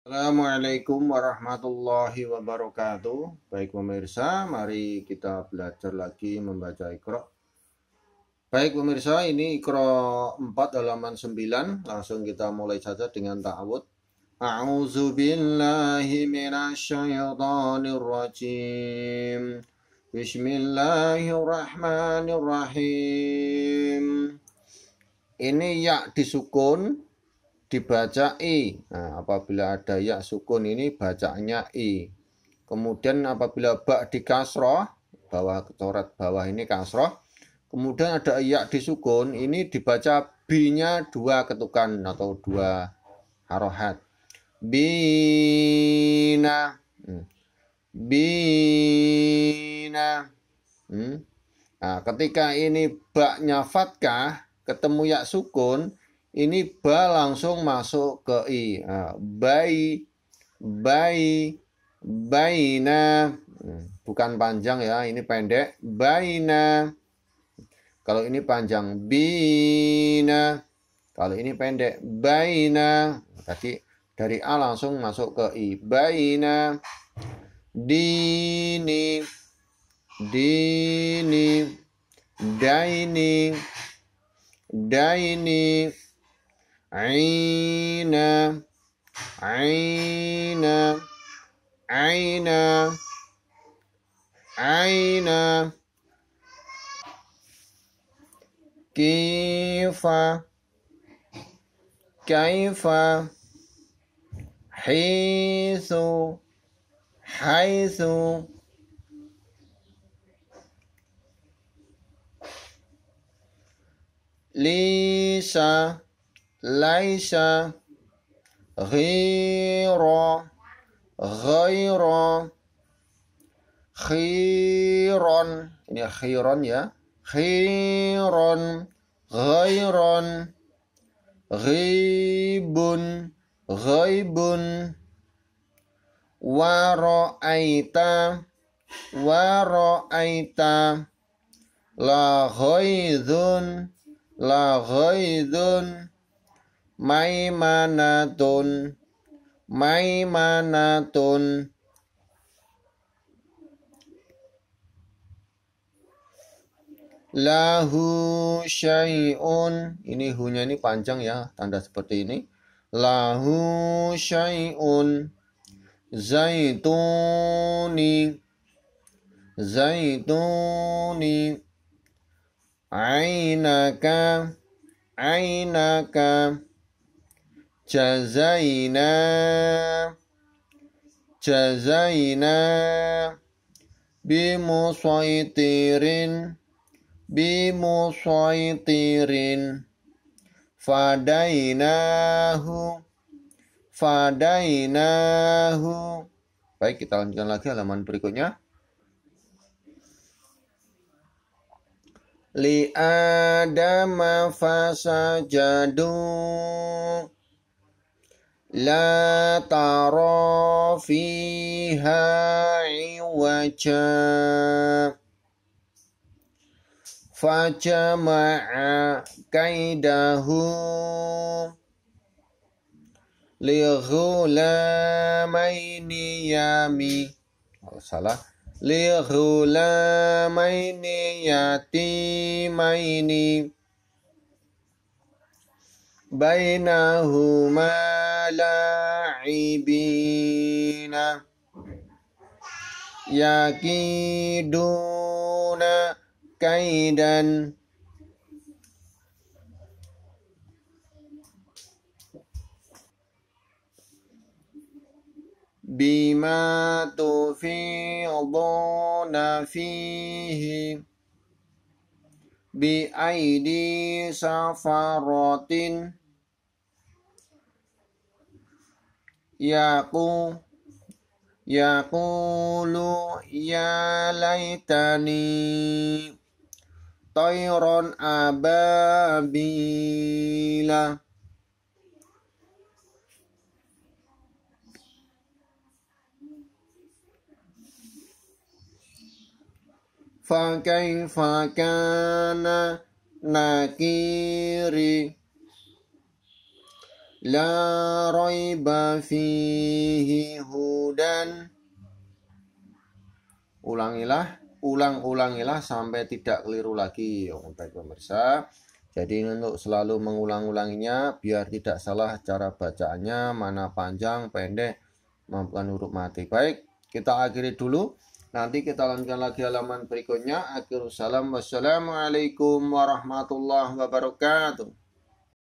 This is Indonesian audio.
Assalamualaikum warahmatullahi wabarakatuh. Baik pemirsa, mari kita belajar lagi membaca Iqra. Baik pemirsa, ini Iqra 4 halaman 9. Langsung kita mulai saja dengan ta'awud. A'udzu billahi minasyaitonir rajim. Bismillahirrahmanirrahim. Ini ya disukun, dibaca i. Nah, apabila ada ya sukun ini bacanya i. Kemudian apabila bak di kasroh, bawah coret bawah ini kasroh. Kemudian ada ya di sukun, ini dibaca b-nya dua ketukan atau dua harohat. Bina. Hmm. Bina. Hmm. Nah, ketika ini baknya fatkah ketemu ya sukun, ini ba langsung masuk ke i nah, bayi bayi baina hmm, bukan panjang ya ini pendek baina kalau ini panjang bina kalau ini pendek baina tadi dari a langsung masuk ke i baina dini dini daini daini عينا عينا عينا عينا كيف كيف حيث حيث ليس laisa ghira ghaira khiron ini khiron ya khiron ghairon ghibun ghaibun waraaita waraaita la ghaidun la ghaidun maimanatun maimanatun lahu syai'un ini hunya ini panjang ya tanda seperti ini lahu syai'un zaituni zaituni ainaka ainaka jazaina jazaina bimu bimu bimusaitirin fadainahu fadainahu baik kita lanjutkan lagi halaman berikutnya li adama fasajadu لا ترى فيها عوجا فجمع كيده لغلامين يمي salah لغلامين يتيمين بينهما لاعبين يكيدون كيدا بما تفيضون فيه بأيدي سفرة yaku yakulu ya laitani toiron ababila fa kaifa kana nakiri لا ريب فيه هدى ulangilah ulang-ulangilah sampai tidak keliru lagi untuk ya baik pemirsa jadi untuk selalu mengulang-ulanginya biar tidak salah cara bacaannya mana panjang pendek maupun huruf mati baik kita akhiri dulu nanti kita lanjutkan lagi halaman berikutnya akhir salam wassalamualaikum warahmatullahi wabarakatuh